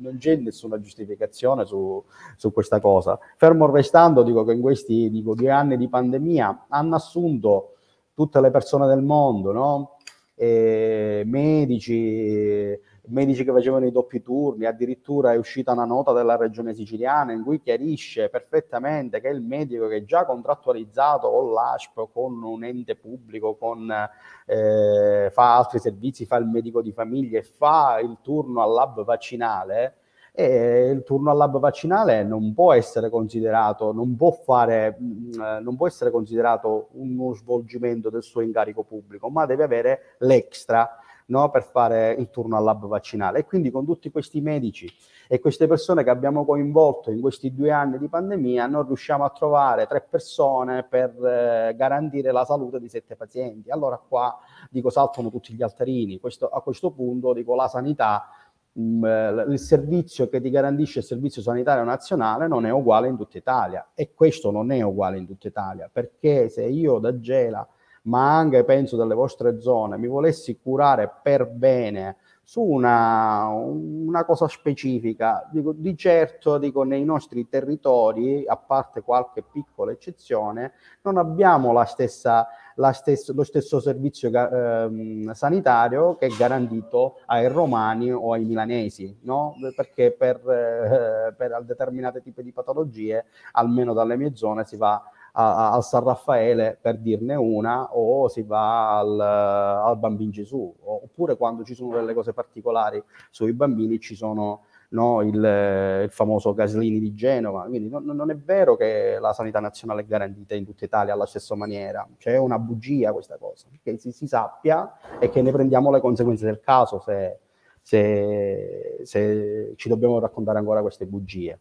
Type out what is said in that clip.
non c'è nessuna giustificazione su, su, questa cosa. Fermo restando, dico che in questi dico, due anni di pandemia hanno assunto tutte le persone del mondo, no? eh, medici, medici che facevano i doppi turni, addirittura è uscita una nota della regione siciliana in cui chiarisce perfettamente che il medico che è già contrattualizzato con l'ASP, con un ente pubblico, con, eh, fa altri servizi, fa il medico di famiglia e fa il turno al lab vaccinale, e il turno al lab vaccinale non può essere considerato, non può, fare, mm, non può essere considerato uno svolgimento del suo incarico pubblico, ma deve avere l'extra no, per fare il turno al lab vaccinale. E quindi con tutti questi medici e queste persone che abbiamo coinvolto in questi due anni di pandemia, non riusciamo a trovare tre persone per eh, garantire la salute di sette pazienti. Allora qua dico saltano tutti gli altarini. Questo, a questo punto dico la sanità mm, eh, il servizio che ti garantisce il servizio sanitario nazionale non è uguale in tutta Italia e questo non è uguale in tutta Italia perché se io da Gela ma anche penso delle vostre zone, mi volessi curare per bene su una, una cosa specifica, dico, di certo dico, nei nostri territori, a parte qualche piccola eccezione, non abbiamo la stessa Stessa, lo stesso servizio eh, sanitario che è garantito ai romani o ai milanesi, no? perché per, eh, per determinate tipi di patologie, almeno dalle mie zone, si va al San Raffaele per dirne una, o si va al, al Bambino Gesù, oppure quando ci sono delle cose particolari sui bambini ci sono no, il, il, famoso Gaslini di Genova. Quindi non, non, è vero che la sanità nazionale è garantita in tutta Italia alla stessa maniera, c'è una bugia questa cosa, che si, si sappia e che ne prendiamo le conseguenze del caso se, se, se ci dobbiamo raccontare ancora queste bugie.